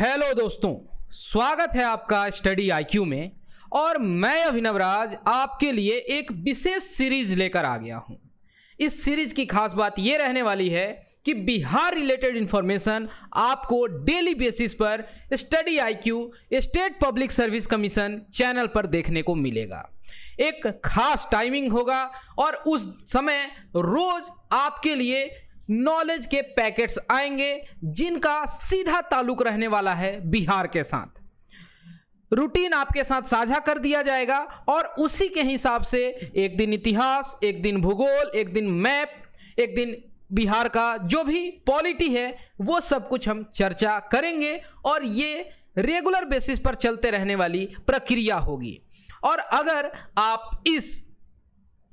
hello दोस्तों स्वागत है आपका स्टडी आईक्यू में और मैं अभिनव राज आपके लिए एक विशेष सीरीज लेकर आ गया हूं इस सीरीज की खास बात यह रहने वाली है कि बिहार रिलेटेड इन्फॉर्मेशन आपको डेली बेसिस पर study IQ state public service commission channel पर देखने को मिलेगा एक खास टाइमिंग होगा और उस समय रोज आपके लिए नॉलेज के पैकेट्स आएंगे जिनका सीधा ताल्लुक रहने वाला है बिहार के साथ रूटीन आपके साथ साझा कर दिया जाएगा और उसी के हिसाब से एक दिन इतिहास एक दिन भूगोल एक दिन मैप एक दिन बिहार का जो भी पॉलिटी है वो सब कुछ हम चर्चा करेंगे और ये रेगुलर बेसिस पर चलते रहने वाली प्रक्रिया होगी और अगर आप इस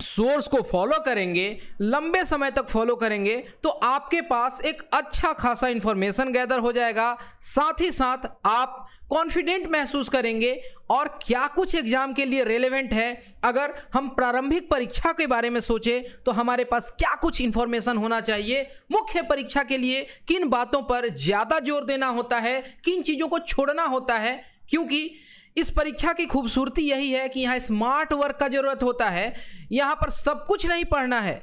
सोर्स को फॉलो करेंगे लंबे समय तक फॉलो करेंगे तो आपके पास एक अच्छा खासा इंफॉर्मेशन गैदर हो जाएगा साथ ही साथ आप कॉन्फिडेंट महसूस करेंगे और क्या कुछ एग्जाम के लिए रेलेवेंट है अगर हम प्रारंभिक परीक्षा के बारे में सोचें तो हमारे पास क्या कुछ इंफॉर्मेशन होना चाहिए मुख्य परीक्षा के लिए किन बातों पर ज़्यादा जोर देना होता है किन चीज़ों को छोड़ना होता है क्योंकि इस परीक्षा की खूबसूरती यही है कि यहाँ स्मार्ट वर्क का जरूरत होता है यहाँ पर सब कुछ नहीं पढ़ना है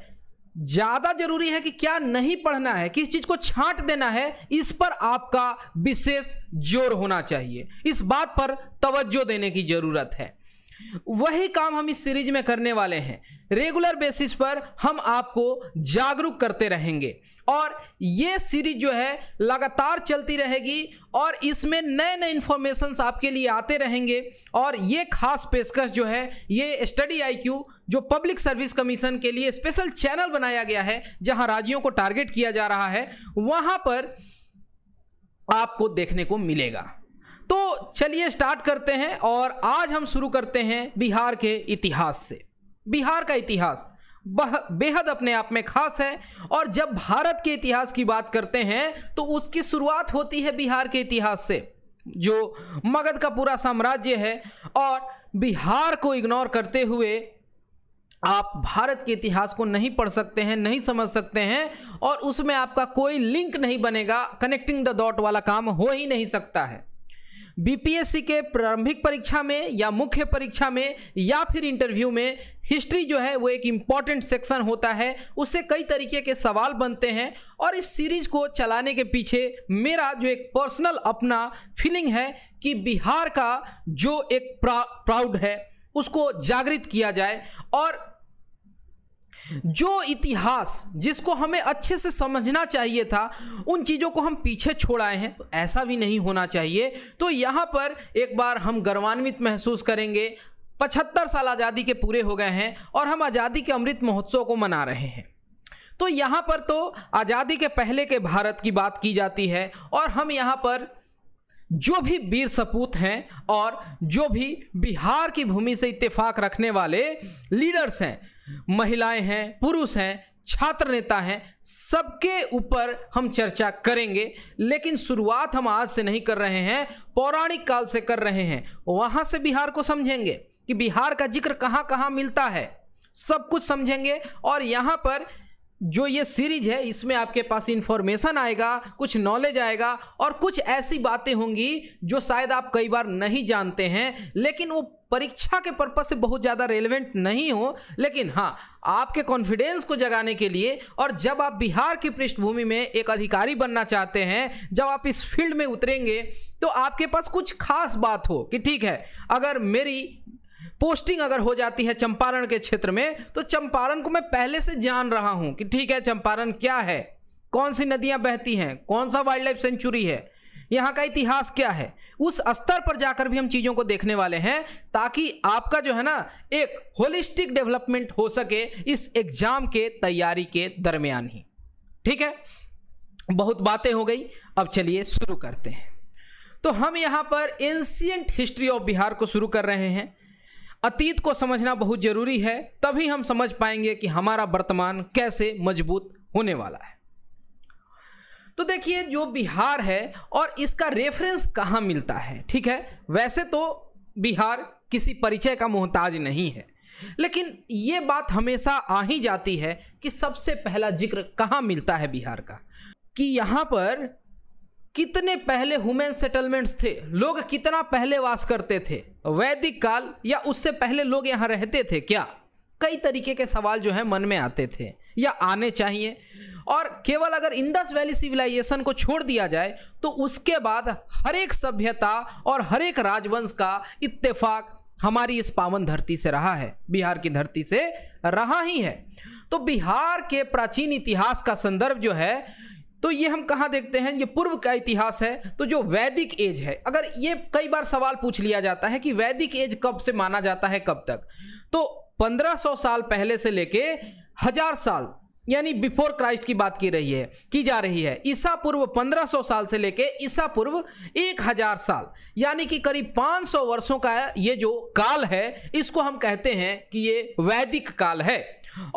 ज्यादा जरूरी है कि क्या नहीं पढ़ना है किस चीज को छांट देना है इस पर आपका विशेष जोर होना चाहिए इस बात पर तवज्जो देने की जरूरत है वही काम हम इस सीरीज में करने वाले हैं रेगुलर बेसिस पर हम आपको जागरूक करते रहेंगे और ये सीरीज जो है लगातार चलती रहेगी और इसमें नए नए इन्फॉर्मेशंस आपके लिए आते रहेंगे और ये खास पेशकश जो है ये स्टडी आईक्यू जो पब्लिक सर्विस कमीशन के लिए स्पेशल चैनल बनाया गया है जहां राज्यों को टारगेट किया जा रहा है वहां पर आपको देखने को मिलेगा तो चलिए स्टार्ट करते हैं और आज हम शुरू करते हैं बिहार के इतिहास से बिहार का इतिहास बेहद अपने आप में खास है और जब भारत के इतिहास की बात करते हैं तो उसकी शुरुआत होती है बिहार के इतिहास से जो मगध का पूरा साम्राज्य है और बिहार को इग्नोर करते हुए आप भारत के इतिहास को नहीं पढ़ सकते हैं नहीं समझ सकते हैं और उसमें आपका कोई लिंक नहीं बनेगा कनेक्टिंग द डॉट वाला काम हो ही नहीं सकता है बीपीएससी के प्रारंभिक परीक्षा में या मुख्य परीक्षा में या फिर इंटरव्यू में हिस्ट्री जो है वो एक इम्पॉर्टेंट सेक्शन होता है उससे कई तरीके के सवाल बनते हैं और इस सीरीज को चलाने के पीछे मेरा जो एक पर्सनल अपना फीलिंग है कि बिहार का जो एक प्रा, प्राउड है उसको जागृत किया जाए और जो इतिहास जिसको हमें अच्छे से समझना चाहिए था उन चीज़ों को हम पीछे छोड़ आए हैं तो ऐसा भी नहीं होना चाहिए तो यहाँ पर एक बार हम गर्वान्वित महसूस करेंगे पचहत्तर साल आज़ादी के पूरे हो गए हैं और हम आज़ादी के अमृत महोत्सव को मना रहे हैं तो यहाँ पर तो आज़ादी के पहले के भारत की बात की जाती है और हम यहाँ पर जो भी वीर सपूत हैं और जो भी बिहार की भूमि से इत्तेफाक रखने वाले लीडर्स हैं महिलाएं हैं पुरुष हैं छात्र नेता हैं सबके ऊपर हम चर्चा करेंगे लेकिन शुरुआत हम आज से नहीं कर रहे हैं पौराणिक काल से कर रहे हैं वहां से बिहार को समझेंगे कि बिहार का जिक्र कहाँ कहाँ मिलता है सब कुछ समझेंगे और यहां पर जो ये सीरीज है इसमें आपके पास इंफॉर्मेशन आएगा कुछ नॉलेज आएगा और कुछ ऐसी बातें होंगी जो शायद आप कई बार नहीं जानते हैं लेकिन वो परीक्षा के पर्पज से बहुत ज़्यादा रेलिवेंट नहीं हो लेकिन हाँ आपके कॉन्फिडेंस को जगाने के लिए और जब आप बिहार की पृष्ठभूमि में एक अधिकारी बनना चाहते हैं जब आप इस फील्ड में उतरेंगे तो आपके पास कुछ खास बात हो कि ठीक है अगर मेरी पोस्टिंग अगर हो जाती है चंपारण के क्षेत्र में तो चंपारण को मैं पहले से जान रहा हूं कि ठीक है चंपारण क्या है कौन सी नदियां बहती हैं कौन सा वाइल्ड लाइफ सेंचुरी है यहाँ का इतिहास क्या है उस स्तर पर जाकर भी हम चीज़ों को देखने वाले हैं ताकि आपका जो है ना एक होलिस्टिक डेवलपमेंट हो सके इस एग्ज़ाम के तैयारी के दरमियान ही ठीक है बहुत बातें हो गई अब चलिए शुरू करते हैं तो हम यहाँ पर एंशियंट हिस्ट्री ऑफ बिहार को शुरू कर रहे हैं अतीत को समझना बहुत ज़रूरी है तभी हम समझ पाएंगे कि हमारा वर्तमान कैसे मजबूत होने वाला है तो देखिए जो बिहार है और इसका रेफरेंस कहाँ मिलता है ठीक है वैसे तो बिहार किसी परिचय का मोहताज नहीं है लेकिन ये बात हमेशा आ ही जाती है कि सबसे पहला जिक्र कहाँ मिलता है बिहार का कि यहाँ पर कितने पहले हुमेन सेटलमेंट्स थे लोग कितना पहले वास करते थे वैदिक काल या उससे पहले लोग यहाँ रहते थे क्या कई तरीके के सवाल जो है मन में आते थे या आने चाहिए और केवल अगर इंदस वैली सिविलाइजेशन को छोड़ दिया जाए तो उसके बाद हर एक सभ्यता और हर एक राजवंश का इत्तेफाक हमारी इस पावन धरती से रहा है बिहार की धरती से रहा ही है तो बिहार के प्राचीन इतिहास का संदर्भ जो है तो ये हम कहाँ देखते हैं ये पूर्व का इतिहास है तो जो वैदिक एज है अगर ये कई बार सवाल पूछ लिया जाता है कि वैदिक एज कब से माना जाता है कब तक तो 1500 साल पहले से लेके हजार साल यानी बिफोर क्राइस्ट की बात की रही है की जा रही है ईसा पूर्व 1500 साल से लेके ईसा पूर्व 1000 साल यानी कि करीब 500 वर्षों का ये जो काल है इसको हम कहते हैं कि ये वैदिक काल है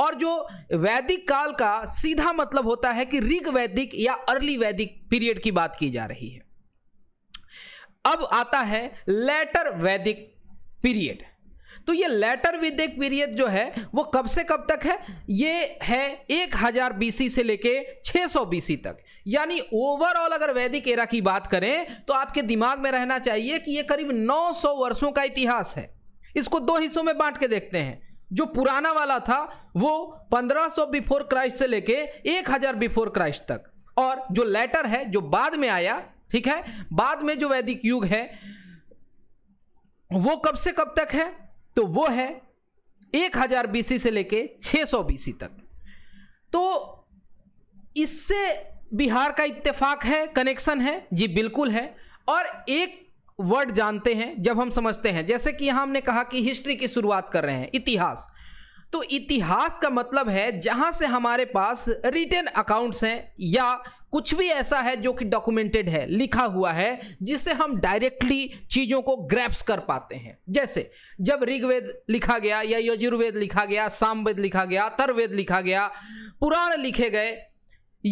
और जो वैदिक काल का सीधा मतलब होता है कि ऋग वैदिक या अर्ली वैदिक पीरियड की बात की जा रही है अब आता है लेटर वैदिक पीरियड तो ये लेटर विद पीरियड जो है वो कब से कब तक है ये है एक हजार बीसी से लेके 600 बीसी तक यानी ओवरऑल अगर वैदिक एरा की बात करें तो आपके दिमाग में रहना चाहिए कि ये करीब 900 वर्षों का इतिहास है इसको दो हिस्सों में बांट के देखते हैं जो पुराना वाला था वो 1500 बिफोर क्राइस्ट से लेके 1000 बिफोर क्राइस्ट तक और जो लेटर है जो बाद में आया ठीक है बाद में जो वैदिक युग है वो कब से कब तक है तो वो है एक हजार बीसी से लेके 600 बीसी तक तो इससे बिहार का इत्तेफाक है कनेक्शन है जी बिल्कुल है और एक वर्ड जानते हैं जब हम समझते हैं जैसे कि यहां हमने कहा कि हिस्ट्री की शुरुआत कर रहे हैं इतिहास तो इतिहास का मतलब है जहां से हमारे पास रिटर्न अकाउंट्स हैं या कुछ भी ऐसा है जो कि डॉक्यूमेंटेड है लिखा हुआ है जिससे हम डायरेक्टली चीजों को ग्रैप्स कर पाते हैं जैसे जब ऋग्वेद लिखा गया या यजुर्वेद लिखा गया सामवेद लिखा गया तरवेद लिखा गया पुराण लिखे गए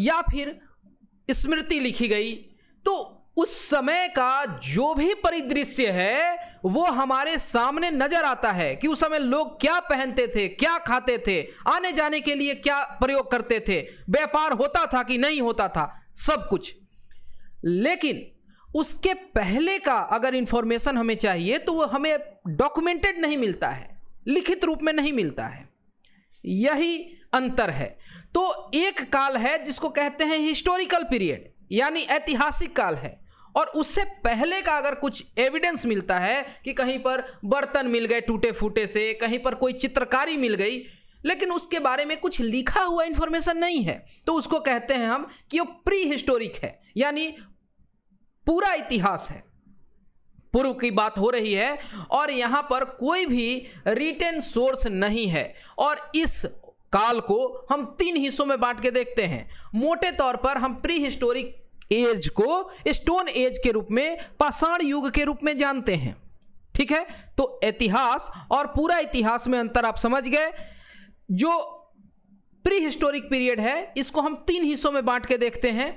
या फिर स्मृति लिखी गई तो उस समय का जो भी परिदृश्य है वो हमारे सामने नजर आता है कि उस समय लोग क्या पहनते थे क्या खाते थे आने जाने के लिए क्या प्रयोग करते थे व्यापार होता था कि नहीं होता था सब कुछ लेकिन उसके पहले का अगर इंफॉर्मेशन हमें चाहिए तो वो हमें डॉक्यूमेंटेड नहीं मिलता है लिखित रूप में नहीं मिलता है यही अंतर है तो एक काल है जिसको कहते हैं हिस्टोरिकल पीरियड यानी ऐतिहासिक काल है और उससे पहले का अगर कुछ एविडेंस मिलता है कि कहीं पर बर्तन मिल गए टूटे फूटे से कहीं पर कोई चित्रकारी मिल गई लेकिन उसके बारे में कुछ लिखा हुआ इन्फॉर्मेशन नहीं है तो उसको कहते हैं हम कि वो प्री हिस्टोरिक है यानी पूरा इतिहास है पूर्व की बात हो रही है और यहाँ पर कोई भी रिटेन सोर्स नहीं है और इस काल को हम तीन हिस्सों में बांट के देखते हैं मोटे तौर पर हम प्री हिस्टोरिक एज को स्टोन एज के रूप में पाषाण युग के रूप में जानते हैं ठीक है तो इतिहास और पूरा इतिहास में अंतर आप समझ गए जो प्री हिस्टोरिक पीरियड है इसको हम तीन हिस्सों में बांट के देखते हैं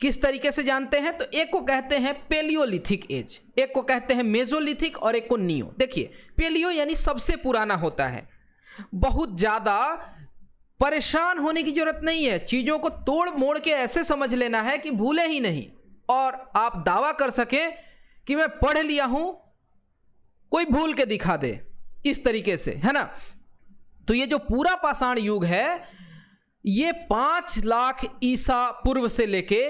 किस तरीके से जानते हैं तो एक को कहते हैं पेलियोलिथिक एज एक को कहते हैं मेजोलिथिक और एक को नियो देखिए पेलियो यानी सबसे पुराना होता है बहुत ज़्यादा परेशान होने की जरूरत नहीं है चीज़ों को तोड़ मोड़ के ऐसे समझ लेना है कि भूले ही नहीं और आप दावा कर सकें कि मैं पढ़ लिया हूं कोई भूल के दिखा दे इस तरीके से है ना तो ये जो पूरा पाषाण युग है ये पांच लाख ईसा पूर्व से लेके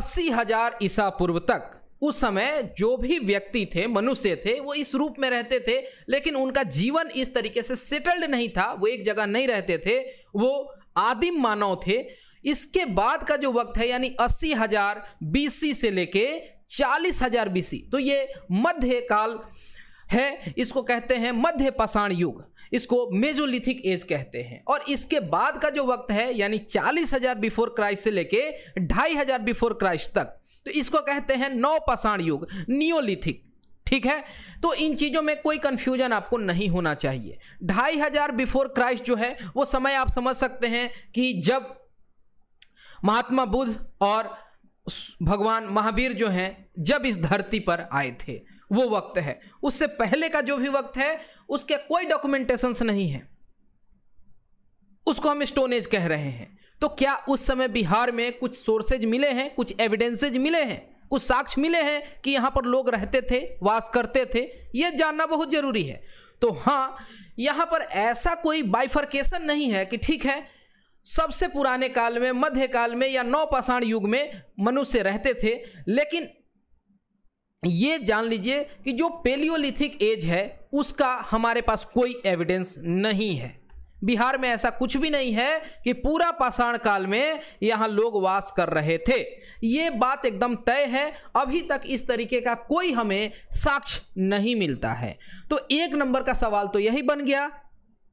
अस्सी हजार ईसा पूर्व तक उस समय जो भी व्यक्ति थे मनुष्य थे वो इस रूप में रहते थे लेकिन उनका जीवन इस तरीके से सेटल्ड नहीं था वो एक जगह नहीं रहते थे वो आदिम मानव थे इसके बाद का जो वक्त है यानी अस्सी हजार बीसी से लेके चालीस हजार बीसी तो ये मध्य काल है इसको कहते हैं मध्य पाषाण युग इसको मेजोलिथिक एज कहते हैं और इसके बाद का जो वक्त है यानी चालीस हजार बिफोर क्राइस्ट से लेके ढाई हजार बिफोर क्राइस्ट तक तो इसको कहते हैं नौ पाषाण युग नियोलिथिक ठीक है तो इन चीज़ों में कोई कंफ्यूजन आपको नहीं होना चाहिए ढाई हजार बिफोर क्राइस्ट जो है वो समय आप समझ सकते हैं कि जब महात्मा बुद्ध और भगवान महावीर जो हैं जब इस धरती पर आए थे वो वक्त है उससे पहले का जो भी वक्त है उसके कोई डॉक्यूमेंटेशंस नहीं है उसको हम स्टोनेज कह रहे हैं तो क्या उस समय बिहार में कुछ सोर्सेज मिले हैं कुछ एविडेंसेज मिले हैं कुछ साक्ष्य मिले हैं कि यहाँ पर लोग रहते थे वास करते थे ये जानना बहुत ज़रूरी है तो हाँ यहाँ पर ऐसा कोई बाइफरकेशन नहीं है कि ठीक है सबसे पुराने काल में मध्य काल में या नौपाषाण युग में मनुष्य रहते थे लेकिन ये जान लीजिए कि जो पेलियोलिथिक एज है उसका हमारे पास कोई एविडेंस नहीं है बिहार में ऐसा कुछ भी नहीं है कि पूरा पाषाण काल में यहाँ लोग वास कर रहे थे ये बात एकदम तय है अभी तक इस तरीके का कोई हमें साक्ष्य नहीं मिलता है तो एक नंबर का सवाल तो यही बन गया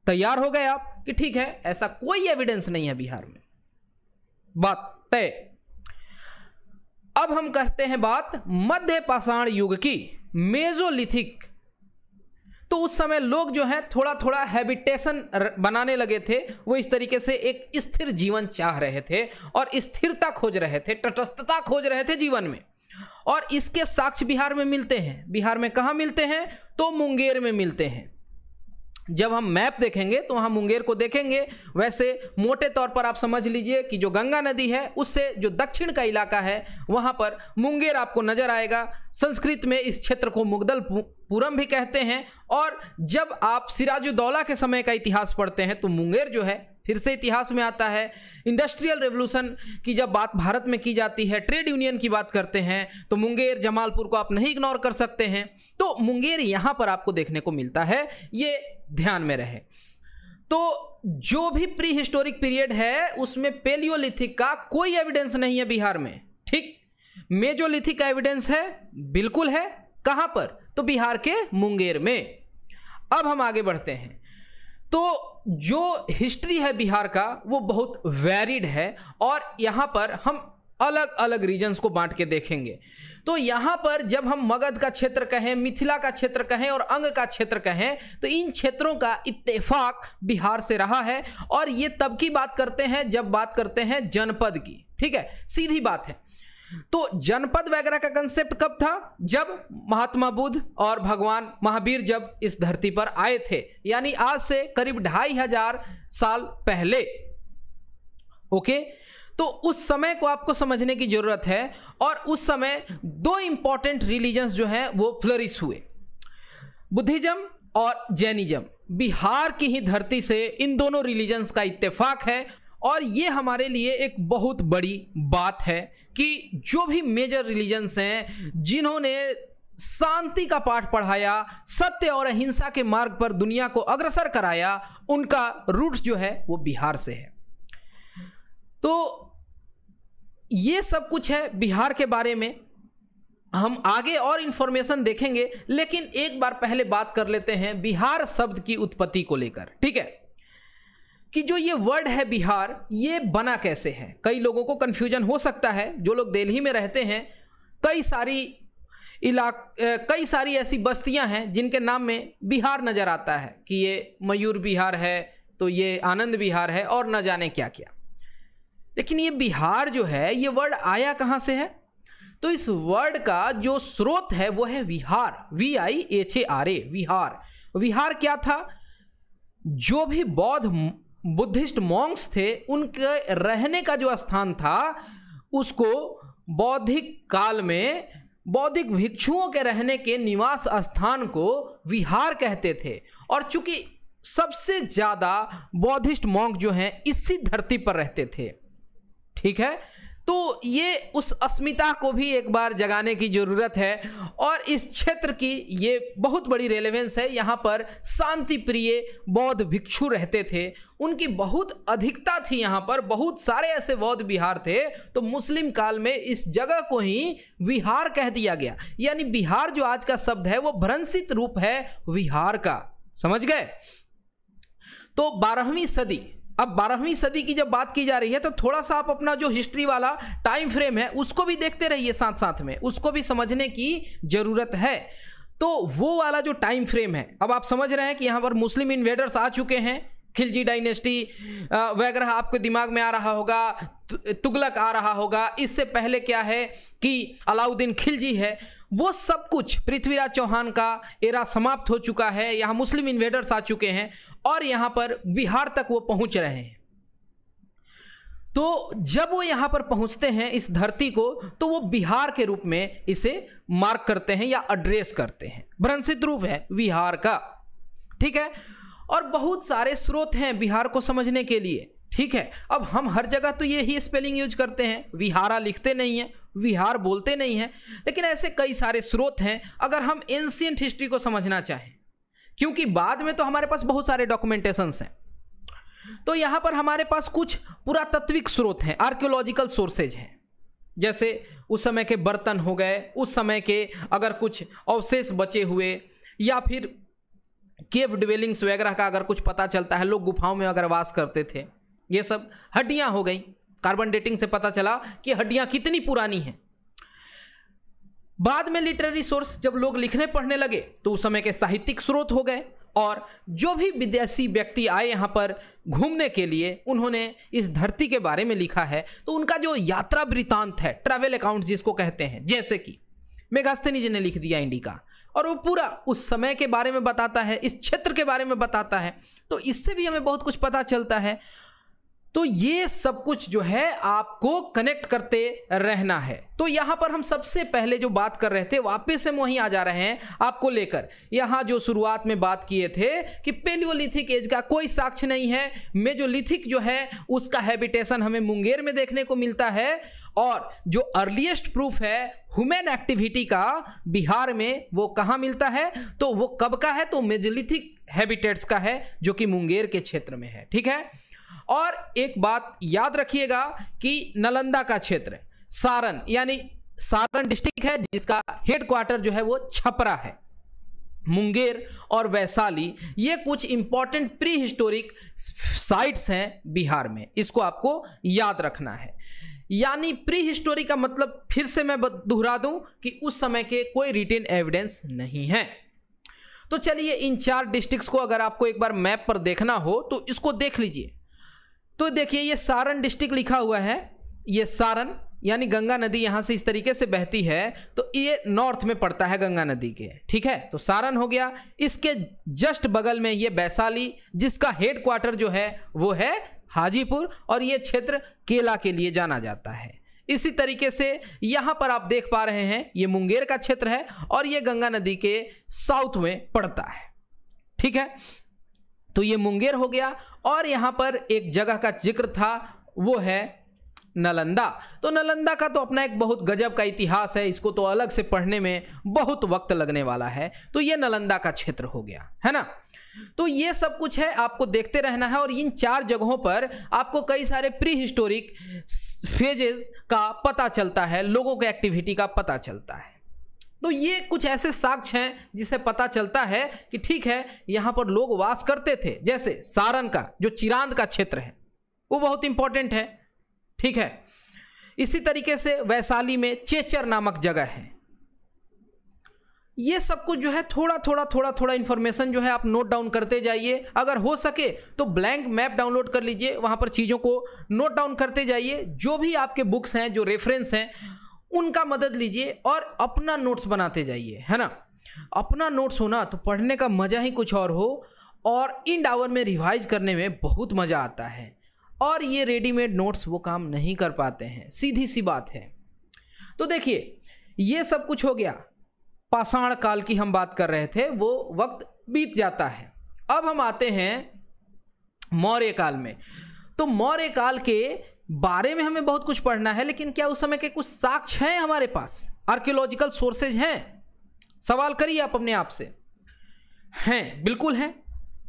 तैयार हो गए आप कि ठीक है ऐसा कोई एविडेंस नहीं है बिहार में बात तय अब हम करते हैं बात मध्य पाषाण युग की मेजोलिथिक तो उस समय लोग जो है थोड़ा थोड़ा हैबिटेशन बनाने लगे थे वो इस तरीके से एक स्थिर जीवन चाह रहे थे और स्थिरता खोज रहे थे तटस्थता खोज रहे थे जीवन में और इसके साक्ष बिहार में मिलते हैं बिहार में कहाँ मिलते हैं तो मुंगेर में मिलते हैं जब हम मैप देखेंगे तो हम मुंगेर को देखेंगे वैसे मोटे तौर पर आप समझ लीजिए कि जो गंगा नदी है उससे जो दक्षिण का इलाका है वहाँ पर मुंगेर आपको नजर आएगा संस्कृत में इस क्षेत्र को मुगदल पूरम भी कहते हैं और जब आप सिराजुद्दौला के समय का इतिहास पढ़ते हैं तो मुंगेर जो है फिर से इतिहास में आता है इंडस्ट्रियल रेवोल्यूशन की जब बात भारत में की जाती है ट्रेड यूनियन की बात करते हैं तो मुंगेर जमालपुर को आप नहीं इग्नोर कर सकते हैं तो मुंगेर यहाँ पर आपको देखने को मिलता है ये ध्यान में रहे तो जो भी प्री हिस्टोरिक पीरियड है उसमें पेलियोलिथिक का कोई एविडेंस नहीं है बिहार में ठीक मेजोलिथिक एविडेंस है बिल्कुल है कहाँ पर तो बिहार के मुंगेर में अब हम आगे बढ़ते हैं तो जो हिस्ट्री है बिहार का वो बहुत वैरिड है और यहाँ पर हम अलग अलग रीजन्स को बांट के देखेंगे तो यहाँ पर जब हम मगध का क्षेत्र कहें मिथिला का क्षेत्र कहें और अंग का क्षेत्र कहें तो इन क्षेत्रों का इत्तेफाक बिहार से रहा है और ये तब की बात करते हैं जब बात करते हैं जनपद की ठीक है सीधी बात है तो जनपद वगैरह का कंसेप्ट कब था जब महात्मा बुद्ध और भगवान महावीर जब इस धरती पर आए थे यानी आज से करीब ढाई हजार साल पहले ओके तो उस समय को आपको समझने की जरूरत है और उस समय दो इंपॉर्टेंट रिलीजन्स जो हैं वो फ्लरिश हुए बुद्धिज्म और जैनिज्म बिहार की ही धरती से इन दोनों रिलीजन्स का इत्तेफाक है और ये हमारे लिए एक बहुत बड़ी बात है कि जो भी मेजर रिलीजन्स हैं जिन्होंने शांति का पाठ पढ़ाया सत्य और अहिंसा के मार्ग पर दुनिया को अग्रसर कराया उनका रूट्स जो है वो बिहार से है तो ये सब कुछ है बिहार के बारे में हम आगे और इन्फॉर्मेशन देखेंगे लेकिन एक बार पहले बात कर लेते हैं बिहार शब्द की उत्पत्ति को लेकर ठीक है कि जो ये वर्ड है बिहार ये बना कैसे है कई लोगों को कन्फ्यूजन हो सकता है जो लोग दिल्ली में रहते हैं कई सारी इलाक कई सारी ऐसी बस्तियां हैं जिनके नाम में बिहार नज़र आता है कि ये मयूर बिहार है तो ये आनंद बिहार है और न जाने क्या क्या लेकिन ये बिहार जो है ये वर्ड आया कहाँ से है तो इस वर्ड का जो स्रोत है वो है vihara V I H A R A vihara vihara क्या था जो भी बौद्ध बुद्धिस्ट मॉन्ग्स थे उनके रहने का जो स्थान था उसको बौद्धिक काल में बौद्धिक भिक्षुओं के रहने के निवास स्थान को विहार कहते थे और चूंकि सबसे ज़्यादा बौद्धिस्ट मॉन्ग जो हैं इसी धरती पर रहते थे ठीक है तो ये उस अस्मिता को भी एक बार जगाने की ज़रूरत है और इस क्षेत्र की ये बहुत बड़ी रेलेवेंस है यहाँ पर शांति प्रिय बौद्ध भिक्षु रहते थे उनकी बहुत अधिकता थी यहाँ पर बहुत सारे ऐसे बौद्ध बिहार थे तो मुस्लिम काल में इस जगह को ही विहार कह दिया गया यानी बिहार जो आज का शब्द है वो भ्रंसित रूप है विहार का समझ गए तो बारहवीं सदी अब बारहवीं सदी की जब बात की जा रही है तो थोड़ा सा आप अपना जो हिस्ट्री वाला टाइम फ्रेम है उसको भी देखते रहिए साथ साथ में उसको भी समझने की ज़रूरत है तो वो वाला जो टाइम फ्रेम है अब आप समझ रहे हैं कि यहाँ पर मुस्लिम इन्वेडर्स आ चुके हैं खिलजी डायनेस्टी वगैरह आपके दिमाग में आ रहा होगा तुगलक आ रहा होगा इससे पहले क्या है कि अलाउद्दीन खिलजी है वो सब कुछ पृथ्वीराज चौहान का एरा समाप्त हो चुका है यहाँ मुस्लिम इन्वेडर्स आ चुके हैं और यहाँ पर बिहार तक वो पहुँच रहे हैं तो जब वो यहाँ पर पहुँचते हैं इस धरती को तो वो बिहार के रूप में इसे मार्क करते हैं या एड्रेस करते हैं भ्रंशित रूप है बिहार का ठीक है और बहुत सारे स्रोत हैं बिहार को समझने के लिए ठीक है अब हम हर जगह तो ये ही स्पेलिंग यूज करते हैं विहारा लिखते नहीं हैं विहार बोलते नहीं हैं लेकिन ऐसे कई सारे स्रोत हैं अगर हम एंशियंट हिस्ट्री को समझना चाहें क्योंकि बाद में तो हमारे पास बहुत सारे डॉक्यूमेंटेशन हैं तो यहाँ पर हमारे पास कुछ पुरातत्विक स्रोत हैं आर्कियोलॉजिकल सोर्सेज हैं जैसे उस समय के बर्तन हो गए उस समय के अगर कुछ अवशेष बचे हुए या फिर केव डिवेलिंग्स वगैरह का अगर कुछ पता चलता है लोग गुफाओं में अगर वास करते थे ये सब हड्डियाँ हो गई कार्बन डेटिंग से पता चला कि हड्डियाँ कितनी पुरानी हैं बाद में लिटरेरी सोर्स जब लोग लिखने पढ़ने लगे तो उस समय के साहित्यिक स्रोत हो गए और जो भी विदेशी व्यक्ति आए यहाँ पर घूमने के लिए उन्होंने इस धरती के बारे में लिखा है तो उनका जो यात्रा वृतांत है ट्रैवल अकाउंट जिसको कहते हैं जैसे कि मेघास्तनी जी ने लिख दिया इंडिका और वो पूरा उस समय के बारे में बताता है इस क्षेत्र के बारे में बताता है तो इससे भी हमें बहुत कुछ पता चलता है तो ये सब कुछ जो है आपको कनेक्ट करते रहना है तो यहां पर हम सबसे पहले जो बात कर रहे थे वापस हम वहीं आ जा रहे हैं आपको लेकर यहां जो शुरुआत में बात किए थे कि पेलियोलिथिक एज का कोई साक्ष्य नहीं है मेजोलिथिक जो है उसका हैबिटेशन हमें मुंगेर में देखने को मिलता है और जो अर्लीस्ट प्रूफ है ह्यूमन एक्टिविटी का बिहार में वो कहाँ मिलता है तो वो कब का है तो मेजोलिथिक हैबिटेट्स का है जो कि मुंगेर के क्षेत्र में है ठीक है और एक बात याद रखिएगा कि नालंदा का क्षेत्र सारण यानी सारण डिस्ट्रिक्ट है जिसका हेडक्वार्टर जो है वो छपरा है मुंगेर और वैशाली ये कुछ इंपॉर्टेंट प्री हिस्टोरिक साइट्स हैं बिहार में इसको आपको याद रखना है यानी प्री हिस्टोरी का मतलब फिर से मैं दोहरा दूं कि उस समय के कोई रिटेन एविडेंस नहीं है तो चलिए इन चार डिस्ट्रिक्ट्स को अगर आपको एक बार मैप पर देखना हो तो इसको देख लीजिए तो देखिए ये सारण डिस्ट्रिक्ट लिखा हुआ है ये सारण यानी गंगा नदी यहां से इस तरीके से बहती है तो ये नॉर्थ में पड़ता है गंगा नदी के ठीक है तो सारण हो गया इसके जस्ट बगल में ये वैशाली जिसका हेड क्वार्टर जो है वो है हाजीपुर और ये क्षेत्र केला के लिए जाना जाता है इसी तरीके से यहां पर आप देख पा रहे हैं ये मुंगेर का क्षेत्र है और ये गंगा नदी के साउथ में पड़ता है ठीक है तो ये मुंगेर हो गया और यहाँ पर एक जगह का जिक्र था वो है नालंदा तो नलंदा का तो अपना एक बहुत गजब का इतिहास है इसको तो अलग से पढ़ने में बहुत वक्त लगने वाला है तो ये नलंदा का क्षेत्र हो गया है ना तो ये सब कुछ है आपको देखते रहना है और इन चार जगहों पर आपको कई सारे प्री हिस्टोरिक फेजेस का पता चलता है लोगों के एक्टिविटी का पता चलता है तो ये कुछ ऐसे साक्ष्य हैं जिसे पता चलता है कि ठीक है यहाँ पर लोग वास करते थे जैसे सारण का जो चिरांद का क्षेत्र है वो बहुत इंपॉर्टेंट है ठीक है इसी तरीके से वैशाली में चेचर नामक जगह है ये सब कुछ जो है थोड़ा थोड़ा थोड़ा थोड़ा इन्फॉर्मेशन जो है आप नोट डाउन करते जाइए अगर हो सके तो ब्लैंक मैप डाउनलोड कर लीजिए वहाँ पर चीज़ों को नोट डाउन करते जाइए जो भी आपके बुक्स हैं जो रेफरेंस हैं उनका मदद लीजिए और अपना नोट्स बनाते जाइए है ना अपना नोट्स होना तो पढ़ने का मज़ा ही कुछ और हो और इन डावर में रिवाइज करने में बहुत मज़ा आता है और ये रेडीमेड नोट्स वो काम नहीं कर पाते हैं सीधी सी बात है तो देखिए ये सब कुछ हो गया पाषाण काल की हम बात कर रहे थे वो वक्त बीत जाता है अब हम आते हैं मौर्य काल में तो मौर्य काल के बारे में हमें बहुत कुछ पढ़ना है लेकिन क्या उस समय के कुछ साक्ष्य हैं हमारे पास आर्कियोलॉजिकल सोर्सेज हैं सवाल करिए आप अपने आप से हैं बिल्कुल हैं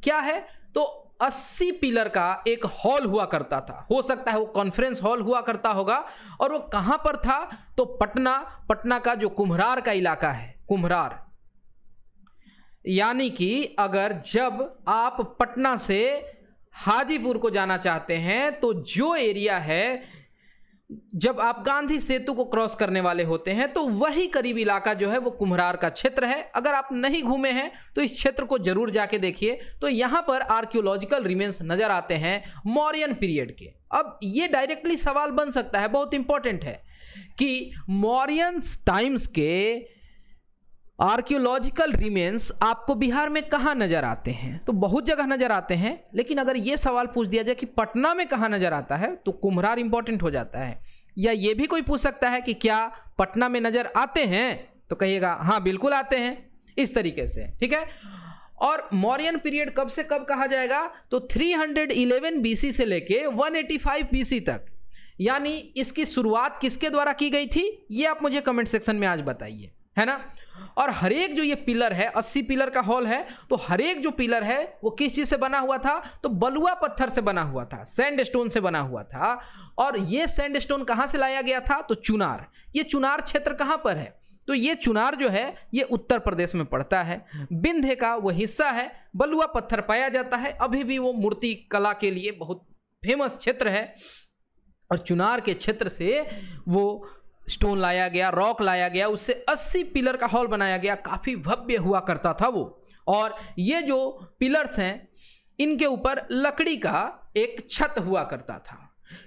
क्या है तो 80 पिलर का एक हॉल हुआ करता था हो सकता है वो कॉन्फ्रेंस हॉल हुआ करता होगा और वो कहां पर था तो पटना पटना का जो कुम्हरार का इलाका है कुम्हरार यानी कि अगर जब आप पटना से हाजीपुर को जाना चाहते हैं तो जो एरिया है जब आप गांधी सेतु को क्रॉस करने वाले होते हैं तो वही करीब इलाका जो है वो कुम्हरार का क्षेत्र है अगर आप नहीं घूमे हैं तो इस क्षेत्र को जरूर जाके देखिए तो यहाँ पर आर्क्योलॉजिकल रिमेन्स नजर आते हैं मौर्यन पीरियड के अब ये डायरेक्टली सवाल बन सकता है बहुत इंपॉर्टेंट है कि मौर्यन टाइम्स के आर्कियोलॉजिकल रिमेन्स आपको बिहार में कहाँ नज़र आते हैं तो बहुत जगह नज़र आते हैं लेकिन अगर ये सवाल पूछ दिया जाए कि पटना में कहाँ नज़र आता है तो कुम्हरार इंपॉर्टेंट हो जाता है या ये भी कोई पूछ सकता है कि क्या पटना में नज़र आते हैं तो कहिएगा हाँ बिल्कुल आते हैं इस तरीके से ठीक है और मौर्यन पीरियड कब से कब कहा जाएगा तो 311 सी से लेके 185 सी तक यानी इसकी शुरुआत किसके द्वारा की गई थी ये आप मुझे कमेंट सेक्शन में आज बताइए है ना और हर एक जो ये पिलर है अस्सी पिलर का हॉल है तो हर एक जो पिलर है वो किस चीज से बना हुआ था तो बलुआ पत्थर से बना हुआ था सैंड स्टोन से बना हुआ था और ये सैंड स्टोन कहाँ से लाया गया था तो चुनार ये चुनार क्षेत्र कहाँ पर है तो ये चुनार जो है ये उत्तर प्रदेश में पड़ता है बिंधे का वो हिस्सा है बलुआ पत्थर पाया जाता है अभी भी वो मूर्ति कला के लिए बहुत फेमस क्षेत्र है और चुनार के क्षेत्र से वो स्टोन लाया गया रॉक लाया गया उससे 80 पिलर का हॉल बनाया गया काफ़ी भव्य हुआ करता था वो और ये जो पिलर्स हैं इनके ऊपर लकड़ी का एक छत हुआ करता था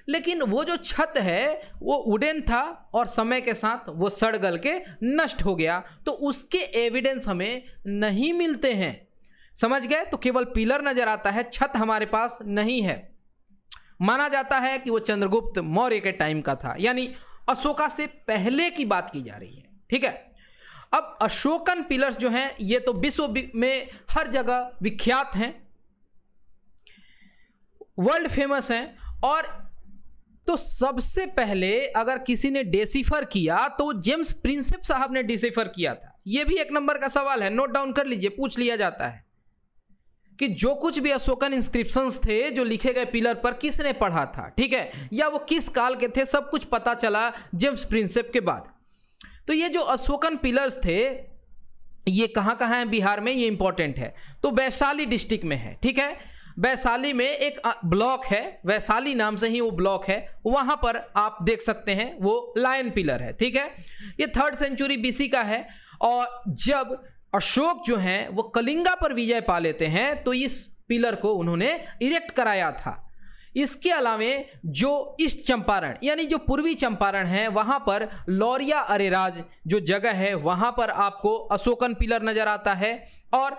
लेकिन वो जो छत है वो उडेन था और समय के साथ वो सड़ गल के नष्ट हो गया तो उसके एविडेंस हमें नहीं मिलते हैं समझ गए तो केवल पिलर नज़र आता है छत हमारे पास नहीं है माना जाता है कि वो चंद्रगुप्त मौर्य के टाइम का था यानी अशोका से पहले की बात की जा रही है ठीक है अब अशोकन पिलर्स जो हैं ये तो विश्व में हर जगह विख्यात हैं वर्ल्ड फेमस हैं और तो सबसे पहले अगर किसी ने डेसीफर किया तो जेम्स प्रिंसेप साहब ने डिसिफर किया था यह भी एक नंबर का सवाल है नोट डाउन कर लीजिए पूछ लिया जाता है कि जो कुछ भी अशोकन इंस्क्रिप्शंस थे जो लिखे गए पिलर पर किसने पढ़ा था ठीक है या वो किस काल के थे सब कुछ पता चला जेम्स प्रिंसेप के बाद तो ये जो अशोकन पिलर्स थे ये कहाँ कहाँ है बिहार में ये इंपॉर्टेंट है तो वैशाली डिस्ट्रिक्ट में है ठीक है वैशाली में एक ब्लॉक है वैशाली नाम से ही वो ब्लॉक है वहां पर आप देख सकते हैं वो लायन पिलर है ठीक है ये थर्ड सेंचुरी बीसी का है और जब अशोक जो हैं वो कलिंगा पर विजय पा लेते हैं तो इस पिलर को उन्होंने इरेक्ट कराया था इसके अलावे जो ईस्ट चंपारण यानी जो पूर्वी चंपारण है वहाँ पर लौरिया अरेराज जो जगह है वहाँ पर आपको अशोकन पिलर नज़र आता है और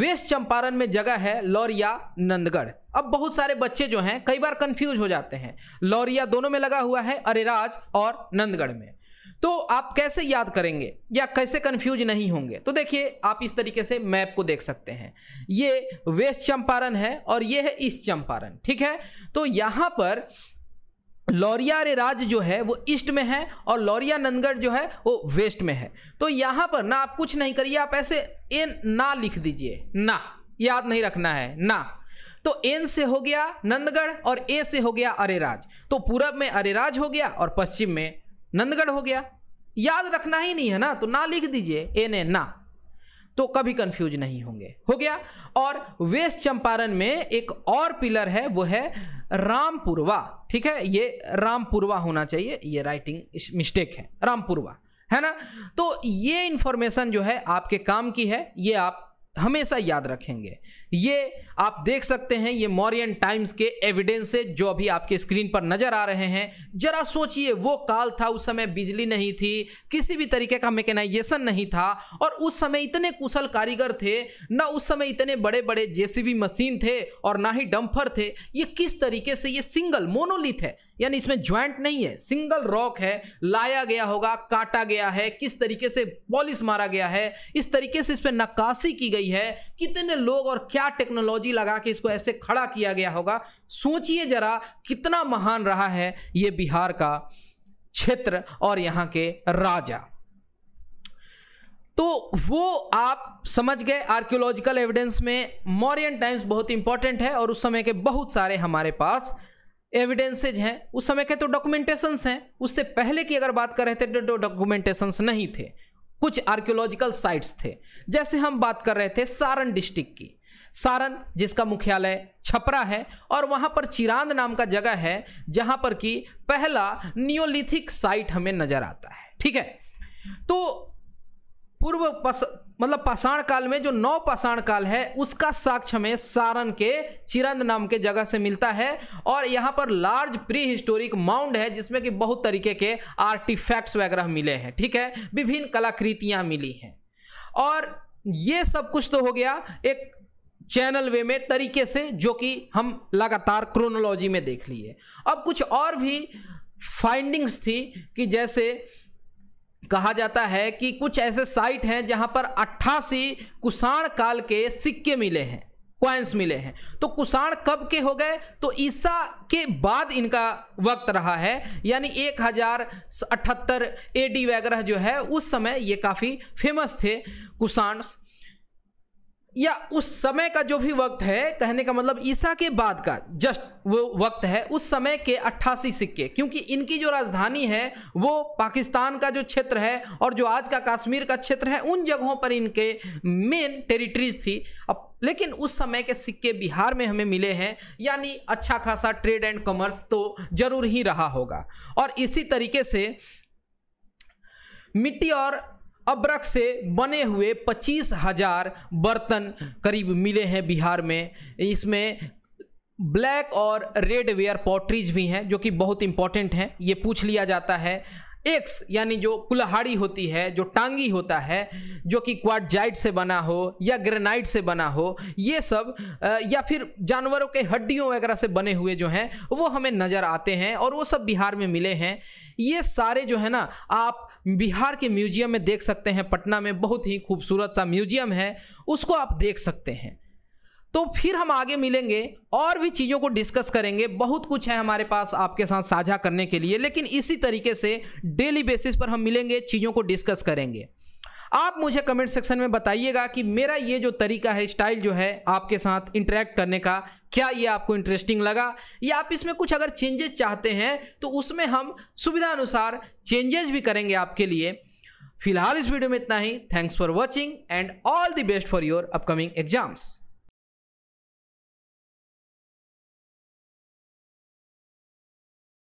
वेस्ट चंपारण में जगह है लौरिया नंदगढ़ अब बहुत सारे बच्चे जो हैं कई बार कंफ्यूज हो जाते हैं लौरिया दोनों में लगा हुआ है अरेराज और नंदगढ़ में तो आप कैसे याद करेंगे या कैसे कंफ्यूज नहीं होंगे तो देखिए आप इस तरीके से मैप को देख सकते हैं ये वेस्ट चंपारण है और ये है ईस्ट चंपारण ठीक है तो यहां पर लौरिया राज जो है वो ईस्ट में है और लौरिया नंदगढ़ जो है वो वेस्ट में है तो यहां पर ना आप कुछ नहीं करिए आप ऐसे एन ना लिख दीजिए ना याद नहीं रखना है ना तो एन से हो गया नंदगढ़ और ए से हो गया अरेराज तो पूरब में अरेराज हो गया और पश्चिम में नंदगढ़ हो गया याद रखना ही नहीं है ना तो ना लिख दीजिए एन ए ना तो कभी कंफ्यूज नहीं होंगे हो गया और वेस्ट चंपारण में एक और पिलर है वो है रामपुरवा ठीक है ये रामपुरवा होना चाहिए ये राइटिंग मिस्टेक है रामपुरवा है ना तो ये इंफॉर्मेशन जो है आपके काम की है ये आप हमेशा याद रखेंगे ये आप देख सकते हैं ये मॉरियन टाइम्स के एविडेंसेज जो अभी आपके स्क्रीन पर नज़र आ रहे हैं जरा सोचिए वो काल था उस समय बिजली नहीं थी किसी भी तरीके का मेकेनाइजेशन नहीं था और उस समय इतने कुशल कारीगर थे ना उस समय इतने बड़े बड़े जेसीबी मशीन थे और ना ही डम्फर थे ये किस तरीके से ये सिंगल मोनोलिथ है यानी इसमें ज्वाइंट नहीं है सिंगल रॉक है लाया गया होगा काटा गया है किस तरीके से पॉलिश मारा गया है इस तरीके से इस पर नक्काशी की गई है कितने लोग और क्या टेक्नोलॉजी लगा के इसको ऐसे खड़ा किया गया होगा सोचिए जरा कितना महान रहा है ये बिहार का क्षेत्र और यहाँ के राजा तो वो आप समझ गए आर्कियोलॉजिकल एविडेंस में मॉरियन टाइम्स बहुत इंपॉर्टेंट है और उस समय के बहुत सारे हमारे पास एविडेंसेज हैं उस समय के तो डॉक्यूमेंटेशंस हैं उससे पहले की अगर बात कर रहे थे तो डॉक्यूमेंटेशंस नहीं थे कुछ आर्कियोलॉजिकल साइट्स थे जैसे हम बात कर रहे थे सारण डिस्ट्रिक्ट की सारण जिसका मुख्यालय छपरा है और वहाँ पर चिरांद नाम का जगह है जहाँ पर कि पहला नियोलिथिक साइट हमें नजर आता है ठीक है तो पूर्व पस, मतलब पाषाण काल में जो नौ पाषाण काल है उसका साक्ष्य हमें सारण के चिरंद नाम के जगह से मिलता है और यहाँ पर लार्ज प्री हिस्टोरिक माउंड है जिसमें कि बहुत तरीके के आर्टिफैक्ट्स वगैरह मिले हैं ठीक है विभिन्न कलाकृतियाँ मिली हैं और ये सब कुछ तो हो गया एक चैनल वे में तरीके से जो कि हम लगातार क्रोनोलॉजी में देख लिए अब कुछ और भी फाइंडिंग्स थी कि जैसे कहा जाता है कि कुछ ऐसे साइट हैं जहां पर अट्ठासी कुषाण काल के सिक्के मिले हैं क्वाइंस मिले हैं तो कुषाण कब के हो गए तो ईसा के बाद इनका वक्त रहा है यानी एक हजार अठहत्तर ए डी वगैरह जो है उस समय ये काफ़ी फेमस थे कुषाण या उस समय का जो भी वक्त है कहने का मतलब ईसा के बाद का जस्ट वो वक्त है उस समय के 88 सिक्के क्योंकि इनकी जो राजधानी है वो पाकिस्तान का जो क्षेत्र है और जो आज का कश्मीर का क्षेत्र है उन जगहों पर इनके मेन टेरिटरीज थी अब लेकिन उस समय के सिक्के बिहार में हमें मिले हैं यानी अच्छा खासा ट्रेड एंड कॉमर्स तो जरूर ही रहा होगा और इसी तरीके से मिट्टी और अब्रक से बने हुए पच्चीस हजार बर्तन करीब मिले हैं बिहार में इसमें ब्लैक और रेड वेयर पॉटरीज भी हैं जो कि बहुत इंपॉर्टेंट हैं ये पूछ लिया जाता है एक्स यानी जो कुल्हाड़ी होती है जो टांगी होता है जो कि क्वाडजाइट से बना हो या ग्रेनाइट से बना हो ये सब या फिर जानवरों के हड्डियों वगैरह से बने हुए जो हैं वो हमें नज़र आते हैं और वो सब बिहार में मिले हैं ये सारे जो है ना आप बिहार के म्यूजियम में देख सकते हैं पटना में बहुत ही खूबसूरत सा म्यूजियम है उसको आप देख सकते हैं तो फिर हम आगे मिलेंगे और भी चीज़ों को डिस्कस करेंगे बहुत कुछ है हमारे पास आपके साथ साझा करने के लिए लेकिन इसी तरीके से डेली बेसिस पर हम मिलेंगे चीज़ों को डिस्कस करेंगे आप मुझे कमेंट सेक्शन में बताइएगा कि मेरा ये जो तरीका है स्टाइल जो है आपके साथ इंटरेक्ट करने का क्या ये आपको इंटरेस्टिंग लगा या आप इसमें कुछ अगर चेंजेस चाहते हैं तो उसमें हम सुविधा अनुसार चेंजेस भी करेंगे आपके लिए फिलहाल इस वीडियो में इतना ही thanks for watching and all the best for your upcoming exams